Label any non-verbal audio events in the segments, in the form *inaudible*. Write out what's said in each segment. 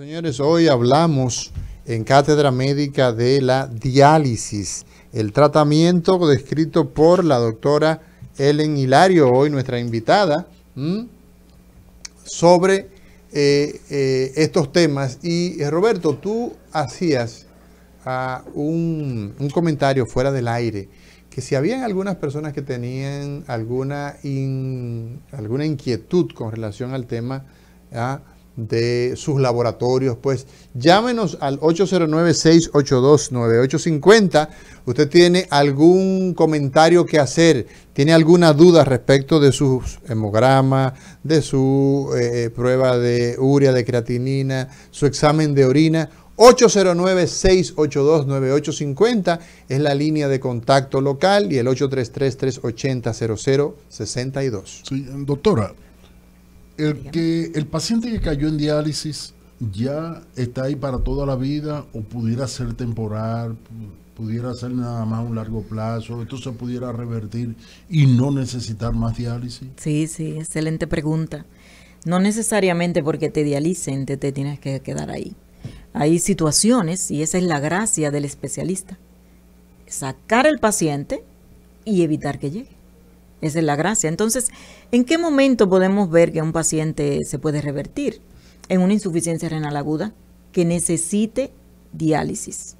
Señores, hoy hablamos en Cátedra Médica de la diálisis, el tratamiento descrito por la doctora Ellen Hilario, hoy nuestra invitada, sobre eh, eh, estos temas. Y eh, Roberto, tú hacías ah, un, comentario fuera del aire que si habían algunas personas que tenían alguna, alguna inquietud con relación al tema, a ¿ah? de sus laboratorios, pues llámenos al 809-682-9850. Usted tiene algún comentario que hacer, tiene alguna duda respecto de su hemograma, de su eh, prueba de urea, de creatinina, su examen de orina. 809-682-9850 es la línea de contacto local y el 833-380-0062. Sí, doctora, el, que, el paciente que cayó en diálisis ya está ahí para toda la vida o pudiera ser temporal, pudiera ser nada más un largo plazo, esto se pudiera revertir y no necesitar más diálisis. Sí, sí, excelente pregunta. No necesariamente porque te dialicen te, te tienes que quedar ahí. Hay situaciones y esa es la gracia del especialista. Sacar al paciente y evitar que llegue. Esa es la gracia. Entonces, ¿en qué momento podemos ver que un paciente se puede revertir? En una insuficiencia renal aguda que necesite diálisis.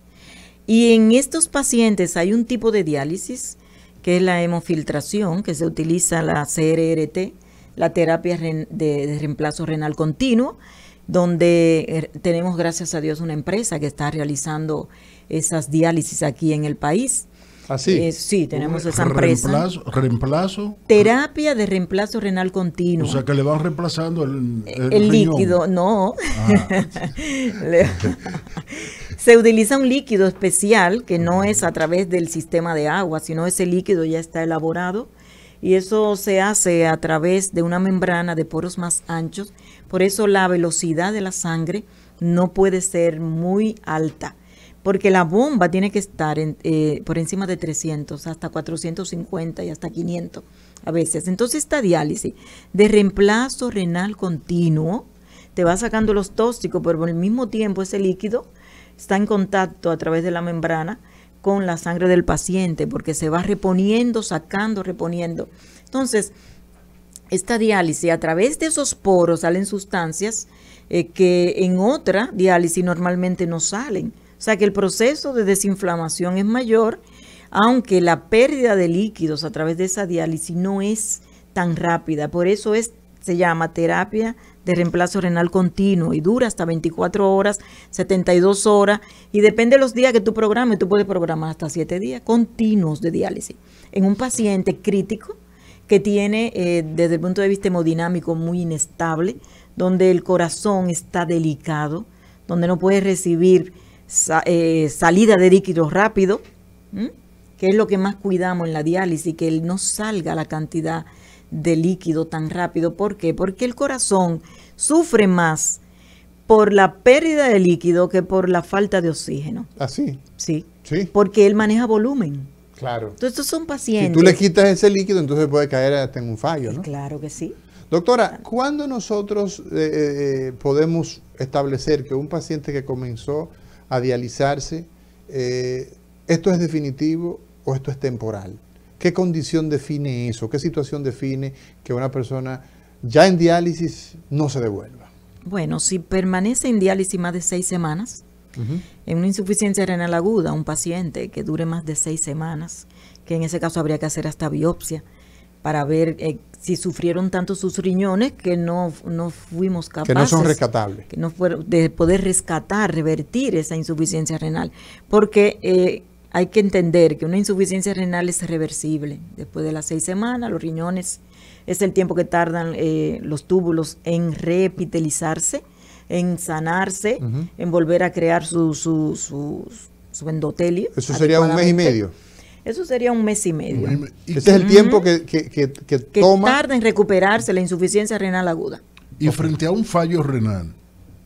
Y en estos pacientes hay un tipo de diálisis que es la hemofiltración, que se utiliza la CRRT, la terapia de reemplazo renal continuo, donde eh, tenemos, gracias a Dios, una empresa que está realizando esas diálisis aquí en el país. Así. Eh, sí, tenemos esa empresa. Reemplazo, Terapia de reemplazo renal continuo. O sea que le van reemplazando el, eh, líquido, no. Ah. *laughs* Se utiliza un líquido especial que no es a través del sistema de agua, sino ese líquido ya está elaborado y eso se hace a través de una membrana de poros más anchos. Por eso la velocidad de la sangre no puede ser muy alta porque la bomba tiene que estar eh, por encima de 300, hasta 450 y hasta 500 a veces. Entonces esta diálisis de reemplazo renal continuo te va sacando los tóxicos, pero al mismo tiempo ese líquido está en contacto a través de la membrana con la sangre del paciente, porque se va reponiendo, sacando, reponiendo. Entonces, esta diálisis, a través de esos poros salen sustancias eh, que en otra diálisis normalmente no salen. O sea que el proceso de desinflamación es mayor, aunque la pérdida de líquidos a través de esa diálisis no es tan rápida. Por eso es, se llama terapia de reemplazo renal continuo y dura hasta 24 horas, 72 horas y depende de los días que tú programes, tú puedes programar hasta 7 días continuos de diálisis. En un paciente crítico que tiene eh, desde el punto de vista hemodinámico muy inestable, donde el corazón está delicado, donde no puede recibir eh, salida de líquidos rápido, que es lo que más cuidamos en la diálisis, que él no salga la cantidad de líquido tan rápido. ¿Por qué? Porque el corazón sufre más por la pérdida de líquido que por la falta de oxígeno. ¿Así? Ah, sí. Sí. Porque él maneja volumen. Claro. Entonces, estos son pacientes. Si tú le quitas ese líquido, entonces puede caer hasta en un fallo, ¿no? Claro que sí. Doctora, ¿cuándo nosotros eh, eh, podemos establecer que un paciente que comenzó a dializarse, eh, ¿esto es definitivo o esto es temporal? ¿Qué condición define eso? ¿Qué situación define que una persona ya en diálisis no se devuelva? Bueno, si permanece en diálisis más de seis semanas, en una insuficiencia renal aguda, un paciente que dure más de seis semanas, que en ese caso habría que hacer hasta biopsia, para ver eh, si sufrieron tanto sus riñones que no, no fuimos capaces. Que no son Que no fueron, de poder rescatar, revertir esa insuficiencia renal. Porque eh, hay que entender que una insuficiencia renal es reversible. Después de las seis semanas, los riñones es el tiempo que tardan eh, los túbulos en repitelizarse en sanarse, en volver a crear su, su, su, su endotelio. Eso sería un mes y medio eso sería un mes y medio. Este es el tiempo que, que, que, tarda en recuperarse la insuficiencia renal aguda. Y frente a un fallo renal,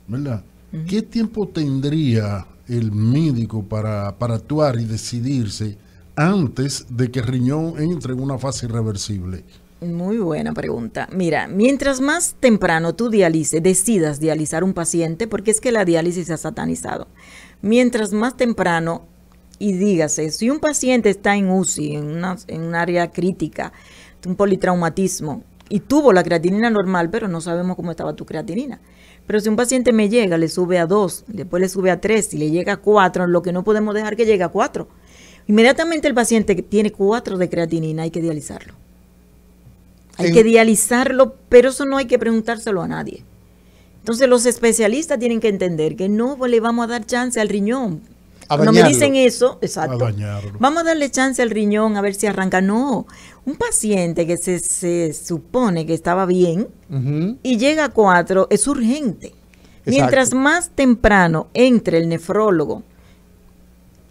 ¿verdad? ¿Qué tiempo tendría el médico para, actuar y decidirse antes de que el riñón entre en una fase irreversible? Muy buena pregunta. Mira, mientras más temprano tú dialices, decidas dializar un paciente, porque es que la diálisis se ha satanizado, mientras más temprano y dígase, si un paciente está en UCI, en, una, en un área crítica, un politraumatismo, y tuvo la creatinina normal, pero no sabemos cómo estaba tu creatinina. Pero si un paciente me llega, le sube a dos, después le sube a tres, y le llega a 4, lo que no podemos dejar que llegue a 4. Inmediatamente el paciente que tiene cuatro de creatinina hay que dializarlo. Hay que dializarlo, pero eso no hay que preguntárselo a nadie. Entonces los especialistas tienen que entender que no le vamos a dar chance al riñón cuando me dicen eso, vamos a darle chance al riñón a ver si arranca. No, un paciente que se, supone que estaba bien y llega a cuatro es urgente. Mientras más temprano entre el nefrólogo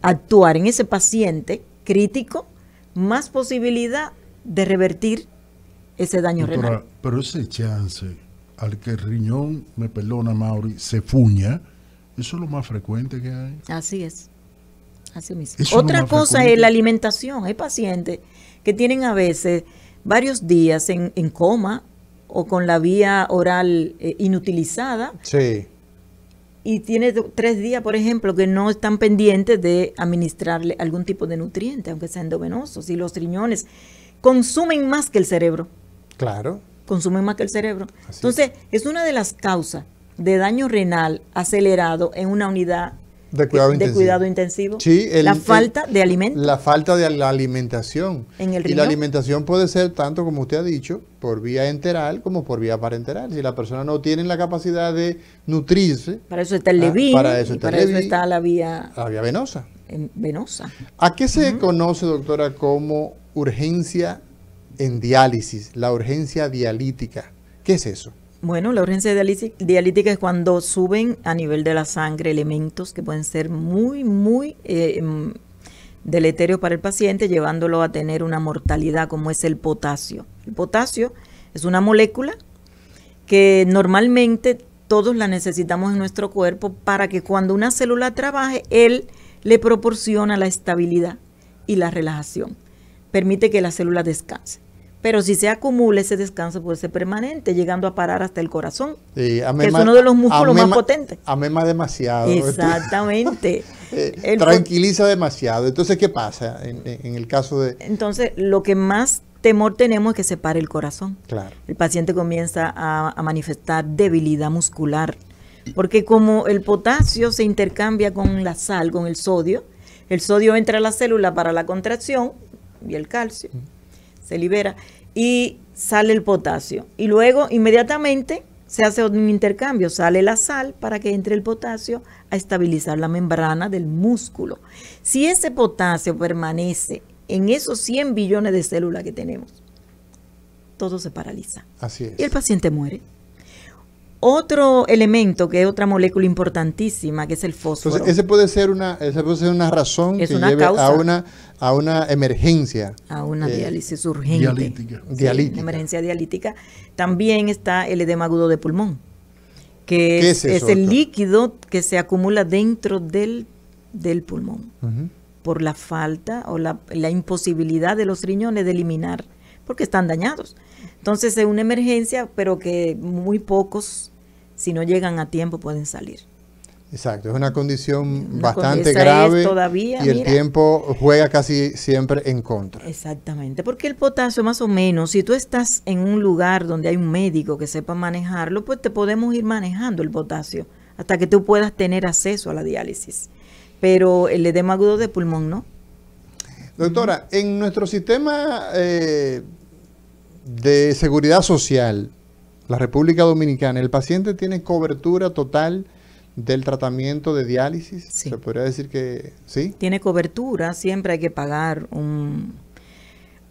actuar en ese paciente crítico, más posibilidad de revertir ese daño renal. Pero ese chance al que el riñón, me perdona Mauri, se fuña, eso es lo más frecuente que hay. Así es. Así mismo. Otra cosa es la alimentación. Hay pacientes que tienen a veces varios días en, coma o con la vía oral eh, inutilizada. Sí. Y tiene tres días, por ejemplo, que no están pendientes de administrarle algún tipo de nutriente, aunque sean endovenoso. Y los riñones consumen más que el cerebro. Claro. Consumen más que el cerebro. Entonces, es una de las causas de daño renal acelerado en una unidad de cuidado, intensivo. la falta de alimento. La falta de alimentación. y la alimentación puede ser tanto, como usted ha dicho, por vía enteral como por vía parenteral. Si la persona no tiene la capacidad de nutrirse. Para eso está el ah, levín. para eso, está, la vía. vía venosa. En, venosa. ¿A qué se conoce, doctora, como urgencia en diálisis? La urgencia dialítica. ¿Qué es eso? Bueno, la urgencia dialítica es cuando suben a nivel de la sangre elementos que pueden ser muy, muy eh, em, deleterios para el paciente, llevándolo a tener una mortalidad como es el potasio. El potasio es una molécula que normalmente todos la necesitamos en nuestro cuerpo para que cuando una célula trabaje, él le proporciona la estabilidad y la relajación. Permite que la célula descanse pero si se acumula ese descanso puede ser permanente, llegando a parar hasta el corazón, es uno de los músculos más potentes. Amema demasiado. ¿eh? Exactamente. *laughs* Eh, tranquiliza demasiado. Entonces, ¿qué pasa en, el caso de...? Entonces, lo que más temor tenemos es que se pare el corazón. Claro. El paciente comienza a, manifestar debilidad muscular, porque como el potasio se intercambia con la sal, con el sodio, el sodio entra a la célula para la contracción y el calcio. Mm se libera y sale el potasio. Y luego inmediatamente se hace un intercambio, sale la sal para que entre el potasio a estabilizar la membrana del músculo. Si ese potasio permanece en esos 100 billones de células que tenemos, todo se paraliza. Así es. Y el paciente muere otro elemento que es otra molécula importantísima, que es el fósforo. ese puede ser una, esa puede ser una razón a una a una emergencia. A una eh, diálisis urgente. Dialítica. emergencia dialítica. También está el edema agudo de pulmón, que es, el líquido que se acumula dentro del, del pulmón por la falta o la, la imposibilidad de los riñones de eliminar, porque están dañados. Entonces es una emergencia, pero que muy pocos si no llegan a tiempo pueden salir. Exacto, es una condición bastante grave y el tiempo juega casi siempre en contra. Exactamente, porque el potasio más o menos, si tú estás en un lugar donde hay un médico que sepa manejarlo, pues te podemos ir manejando el potasio hasta que tú puedas tener acceso a la diálisis. Pero el edema agudo de pulmón no. Doctora, en nuestro sistema eh, de seguridad social, la República Dominicana, ¿el paciente tiene cobertura total del tratamiento de diálisis? ¿Se podría decir que sí? Tiene cobertura, siempre hay que pagar un,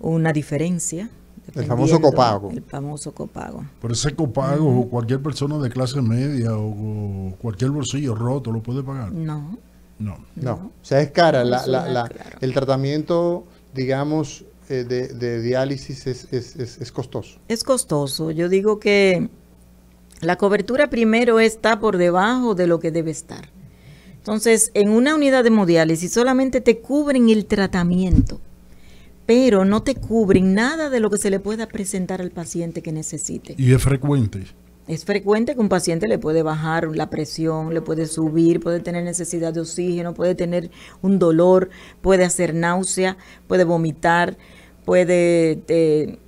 una diferencia. El famoso copago. El famoso copago. Pero ese copago, cualquier persona de clase media o, cualquier bolsillo roto lo puede pagar. No. No. No. O sea, es cara. El tratamiento, digamos, eh, de, diálisis es, es, costoso. Es costoso. Yo digo que la cobertura primero está por debajo de lo que debe estar. Entonces, en una unidad de hemodiálisis solamente te cubren el tratamiento, pero no te cubren nada de lo que se le pueda presentar al paciente que necesite. Y es frecuente. Es frecuente que un paciente le puede bajar la presión, le puede subir, puede tener necesidad de oxígeno, puede tener un dolor, puede hacer náusea, puede vomitar, puede eh,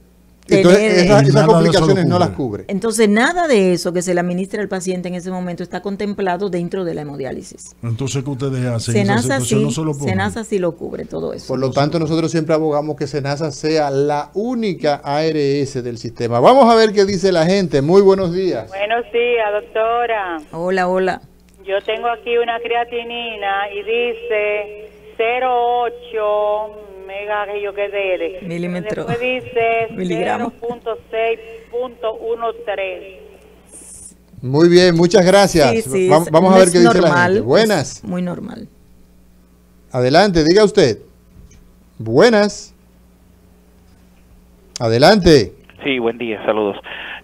entonces, esas, complicaciones no las cubre. Entonces, nada de eso que se le administra al paciente en ese momento está contemplado dentro de la hemodiálisis. Entonces, ¿qué ustedes hacen? Senasa, sí, Senasa sí lo cubre todo eso. Por lo tanto, nosotros siempre abogamos que Senasa sea la única ARS del sistema. Vamos a ver qué dice la gente. Muy buenos días. Buenos días, doctora. Hola, hola. Yo tengo aquí una creatinina y dice 08 que yo Milímetro. Después 0.6.13. Muy bien, muchas gracias. vamos, a ver qué dice la gente. Buenas. Muy normal. Adelante, diga usted. Buenas. Adelante. Sí, buen día, saludos.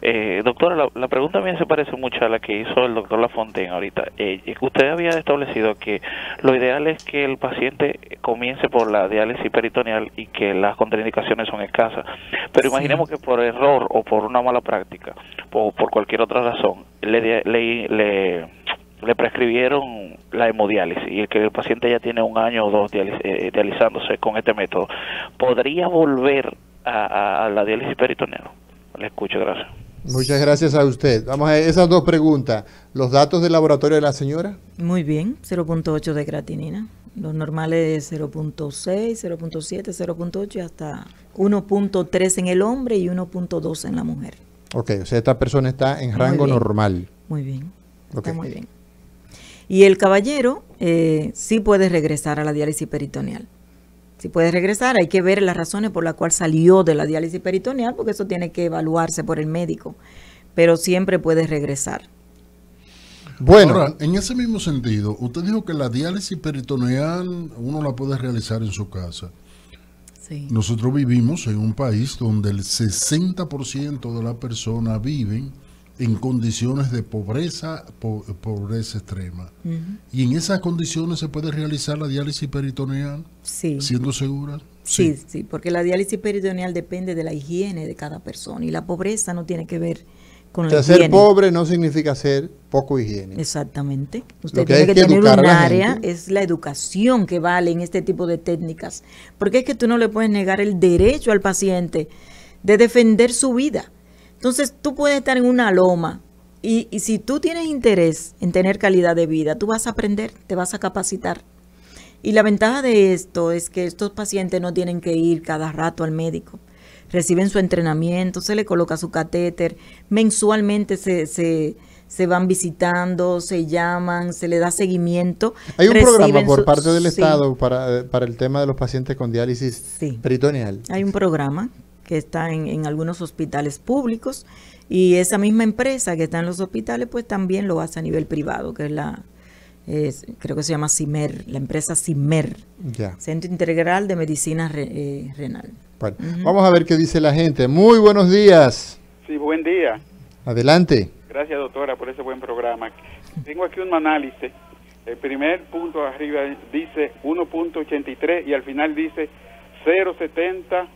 Eh, doctora, la, pregunta mí se parece mucho a la que hizo el doctor Lafontaine ahorita. Eh, usted había establecido que lo ideal es que el paciente comience por la diálisis peritoneal y que las contraindicaciones son escasas. Pero imaginemos que por error o por una mala práctica o por cualquier otra razón le, le, prescribieron la hemodiálisis y el que el paciente ya tiene un año o dos eh, dializándose con este método, ¿podría volver a la diálisis peritoneal? Le escucho, gracias. Muchas gracias a usted. Vamos a esas dos preguntas. ¿Los datos del laboratorio de la señora? Muy bien, 0.8 de creatinina. Los normales 0.6, 0.7, 0.8 y hasta 1.3 en el hombre y 1.2 en la mujer. Ok, o sea, esta persona está en rango normal. Muy bien, muy bien. Y el caballero eh, sí puede regresar a la diálisis peritoneal si puede regresar, hay que ver las razones por las cuales salió de la diálisis peritoneal, porque eso tiene que evaluarse por el médico, pero siempre puede regresar. Bueno, en ese mismo sentido, usted dijo que la diálisis peritoneal uno la puede realizar en su casa. Sí. Nosotros vivimos en un país donde el 60% de las personas viven en condiciones de pobreza, pobreza extrema. Y en esas condiciones se puede realizar la diálisis peritoneal, sí. siendo segura. Sí. sí, porque la diálisis peritoneal depende de la higiene de cada persona y la pobreza no tiene que ver con la Ser pobre no significa ser poco higiene. Exactamente. Usted Lo tiene que, que tener un área, es la educación que vale en este tipo de técnicas, porque es que tú no le puedes negar el derecho al paciente de defender su vida entonces tú puedes estar en una loma y, si tú tienes interés en tener calidad de vida, tú vas a aprender, te vas a capacitar. Y la ventaja de esto es que estos pacientes no tienen que ir cada rato al médico. Reciben su entrenamiento, se le coloca su catéter, mensualmente se, se, se van visitando, se llaman, se le da seguimiento. Hay un programa por parte del Estado eh, para, el tema de los pacientes con diálisis peritoneal. Hay un programa que está en, algunos hospitales públicos y esa misma empresa que está en los hospitales pues también lo hace a nivel privado, que es la, creo que se llama CIMER, la empresa CIMER, Centro Integral de Medicina eh, Renal. Bueno, vamos a ver qué dice la gente. Muy buenos días. Sí, buen día. Adelante. Gracias, doctora, por ese buen programa. Tengo aquí un análisis. El primer punto arriba dice 1.83 y al final dice 0.70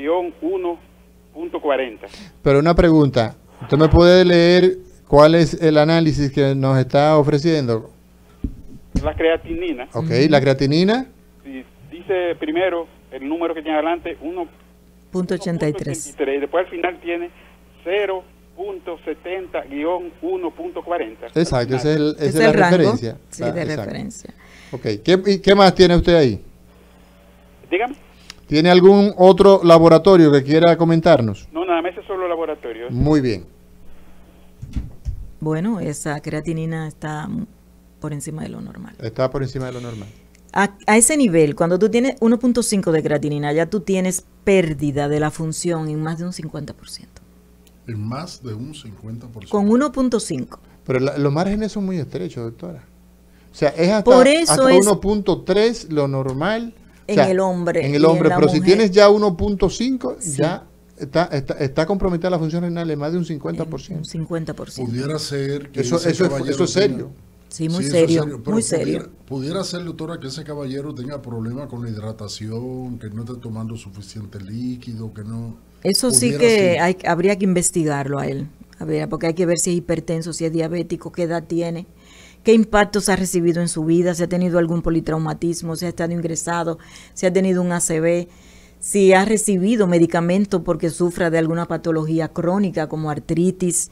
1.40. Pero una pregunta, ¿usted me puede leer cuál es el análisis que nos está ofreciendo? La creatinina. Ok, la creatinina. dice primero el número que tiene adelante, 1.83. y Después al final tiene 0.70 1.40. Exacto, esa es, el, la referencia. Sí, ah, de referencia. Ok, ¿Qué, ¿qué más tiene usted ahí? Dígame. ¿Tiene algún otro laboratorio que quiera comentarnos? No, nada más es solo laboratorio. Muy bien. Bueno, esa creatinina está por encima de lo normal. Está por encima de lo normal. A, ese nivel, cuando tú tienes 1.5 de creatinina, ya tú tienes pérdida de la función en más de un 50%. En más de un 50%. Con 1.5. Pero los márgenes son muy estrechos, doctora. O sea, es hasta, hasta 1.3 lo normal en el hombre. En el hombre, pero si tienes ya 1.5, ya Está, está, está, comprometida la función renal en más de un 50%. Un 50%. Pudiera ser que eso, eso, eso es serio. sí, muy serio, muy serio. Pudiera, ser, doctora, que ese caballero tenga problemas con la hidratación, que no esté tomando suficiente líquido, que no... Eso sí que habría que investigarlo a él, a ver, porque hay que ver si es hipertenso, si es diabético, qué edad tiene qué impactos ha recibido en su vida, ¿Se ha tenido algún politraumatismo, ¿Se ha estado ingresado, si ha tenido un ACV, si ha recibido medicamento porque sufra de alguna patología crónica como artritis,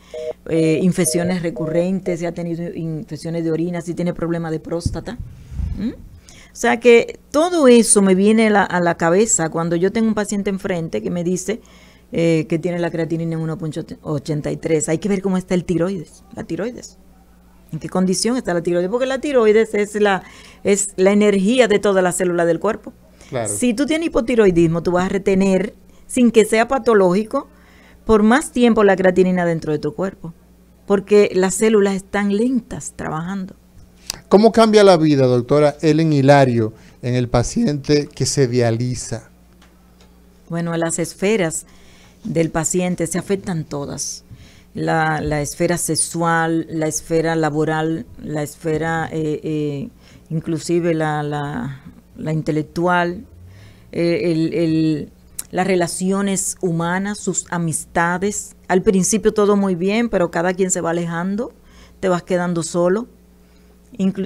eh, infecciones recurrentes, si ha tenido infecciones de orina, si tiene problemas de próstata. ¿Mm? O sea que todo eso me viene a la, cabeza cuando yo tengo un paciente enfrente que me dice eh, que tiene la creatinina en 1.83. Hay que ver cómo está el tiroides, la tiroides. ¿En qué condición está la tiroides? Porque la tiroides es la, es la energía de todas las células del cuerpo. Si tú tienes hipotiroidismo, tú vas a retener, sin que sea patológico, por más tiempo la creatinina dentro de tu cuerpo. Porque las células están lentas trabajando. ¿Cómo cambia la vida, doctora Ellen Hilario, en el paciente que se dializa? Bueno, las esferas del paciente se afectan todas la, la esfera sexual, la esfera laboral, la esfera eh, eh, inclusive la, la, intelectual, eh, las relaciones humanas, sus amistades. Al principio todo muy bien, pero cada quien se va alejando, te vas quedando solo.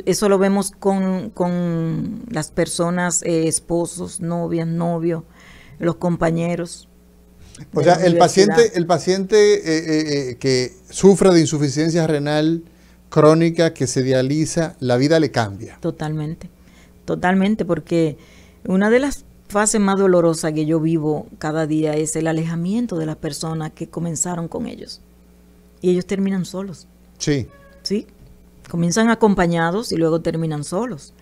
eso lo vemos con, con las personas, esposos, novias, novios, los compañeros o sea, el paciente, el paciente eh, eh, eh, que sufre de insuficiencia renal crónica, que se dializa, la vida le cambia. Totalmente, totalmente, porque una de las fases más dolorosas que yo vivo cada día es el alejamiento de las personas que comenzaron con ellos. Y ellos terminan solos. Sí. Sí. Comienzan acompañados y luego terminan solos.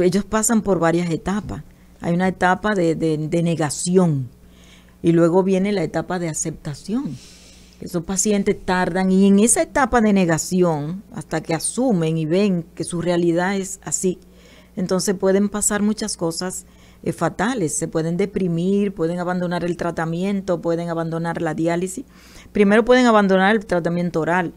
Ellos pasan por varias etapas. Hay una etapa de, de, de negación y luego viene la etapa de aceptación. Esos pacientes tardan y en esa etapa de negación, hasta que asumen y ven que su realidad es así, entonces pueden pasar muchas cosas eh, fatales. Se pueden deprimir, pueden abandonar el tratamiento, pueden abandonar la diálisis. Primero pueden abandonar el tratamiento oral,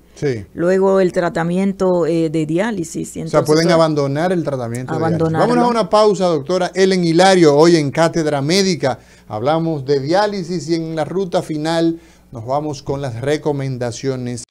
luego eh, el tratamiento de diálisis. Entonces, o sea, pueden abandonar el tratamiento. Abandonar. Vamos a una pausa, doctora Ellen Hilario, hoy en Cátedra Médica. Hablamos de diálisis y en la ruta final nos vamos con las recomendaciones.